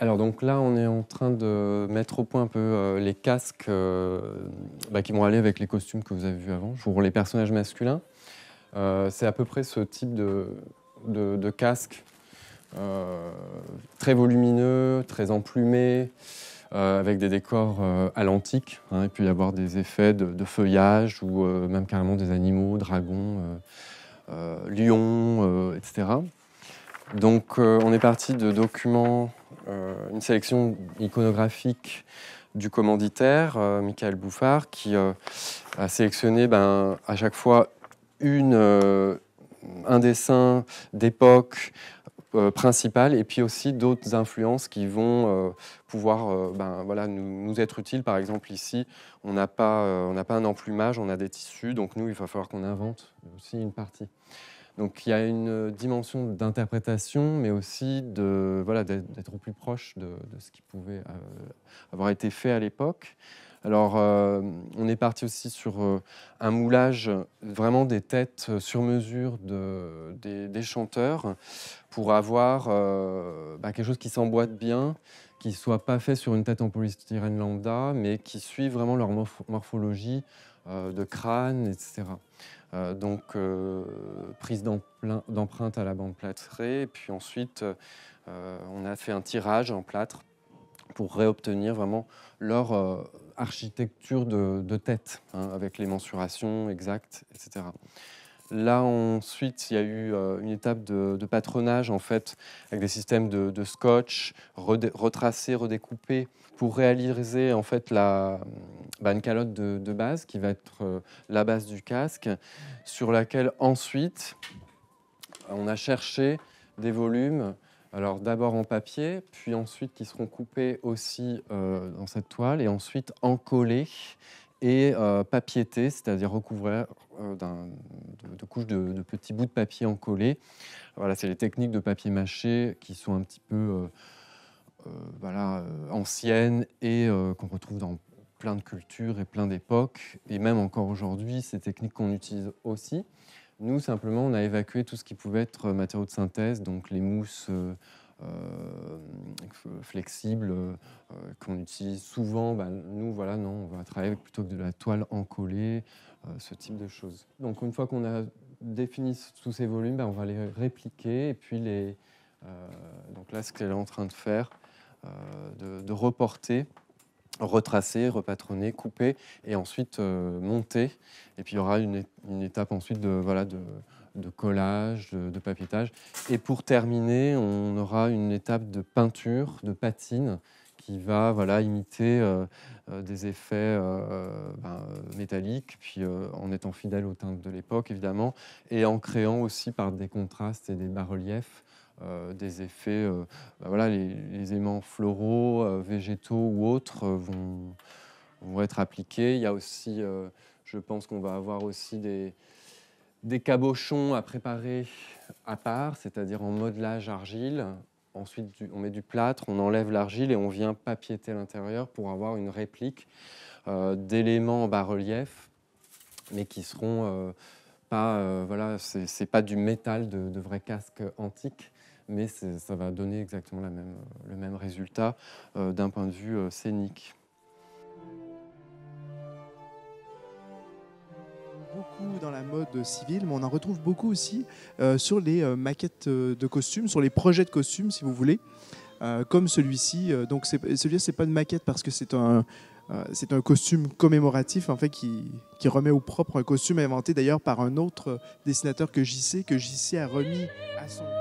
Alors donc là, on est en train de mettre au point un peu euh, les casques euh, bah, qui vont aller avec les costumes que vous avez vus avant pour les personnages masculins. Euh, c'est à peu près ce type de, de, casque très volumineux, très emplumé, avec des décors à l'antique. Hein, il peut y avoir des effets de, de feuillage ou même carrément des animaux, dragons, lions, etc. Donc on est parti de documents euh, une sélection iconographique du commanditaire, euh, Michael Bouffard, qui euh, a sélectionné ben, à chaque fois un dessin d'époque principale et puis aussi d'autres influences qui vont pouvoir ben, voilà, nous, être utiles. Par exemple, ici, on n'a pas, pas un emplumage, on a des tissus, donc nous, il va falloir qu'on invente aussi une partie. Donc il y a une dimension d'interprétation, mais aussi de voilà d'être au plus proche de, ce qui pouvait euh, avoir été fait à l'époque. Alors, euh, on est parti aussi sur euh, un moulage vraiment des têtes sur mesure des, chanteurs pour avoir bah, quelque chose qui s'emboîte bien, qui soit pas fait sur une tête en polystyrène lambda, mais qui suit vraiment leur morphologie euh, de crâne, etc. Euh, donc, euh, prise d'empreinte à la bande plâtrée. puis ensuite, on a fait un tirage en plâtre pour réobtenir vraiment leur architecture de, tête, hein, avec les mensurations exactes, etc. Là, ensuite, il y a eu euh, une étape de, patronage, en fait, avec des systèmes de, scotch, retracés, redécoupés pour réaliser, en fait, la, bah, une calotte de, base, qui va être euh, la base du casque, sur laquelle, ensuite, on a cherché des volumes, alors d'abord en papier, puis ensuite qui seront coupés aussi euh, dans cette toile, et ensuite encollés et papiétés, c'est-à-dire recouverts d'un de, couches de, petits bouts de papier encollés. Voilà, c'est les techniques de papier mâché qui sont un petit peu euh, euh, voilà, euh, anciennes et qu'on retrouve dans plein de cultures et plein d'époques. Et même encore aujourd'hui, ces techniques qu'on utilise aussi. Nous, simplement, on a évacué tout ce qui pouvait être matériaux de synthèse, donc les mousses euh, flexible euh, qu'on utilise souvent. Bah, nous, voilà, non, on va travailler plutôt que de la toile encollée, euh, ce type de choses. Donc une fois qu'on a défini tous ces volumes, bah, on va les répliquer et puis les... donc là, ce qu'elle est en train de faire, de reporter retracer, repatronner, couper et ensuite euh, monter. Et puis il y aura une, étape ensuite de, voilà, de, collage, de, de, Et pour terminer, on aura une étape de peinture, de patine, qui va voilà, imiter euh, euh, des effets ben, métalliques, puis en étant fidèle aux teintes de l'époque, évidemment, et en créant aussi par des contrastes et des bas-reliefs euh, des effets, euh, bah voilà, les, éléments aimants floraux, euh, végétaux ou autres vont, être appliqués. Il y a aussi, je pense qu'on va avoir aussi des, cabochons à préparer à part, c'est-à-dire en modelage argile. Ensuite, on met du plâtre, on enlève l'argile et on vient papierter l'intérieur pour avoir une réplique d'éléments en bas-relief, mais qui seront pas, c'est pas du métal de, vrais casques antiques, mais ça va donner exactement la même, le même résultat euh, d'un point de vue euh, scénique. beaucoup dans la mode civile, mais on en retrouve beaucoup aussi euh, sur les maquettes de costumes, sur les projets de costumes, si vous voulez, comme celui-ci. Donc celui-là, c'est pas une maquette parce que c'est un c'est un costume commémoratif en fait qui, remet au propre un costume inventé d'ailleurs par un autre dessinateur que JC que JC a remis à son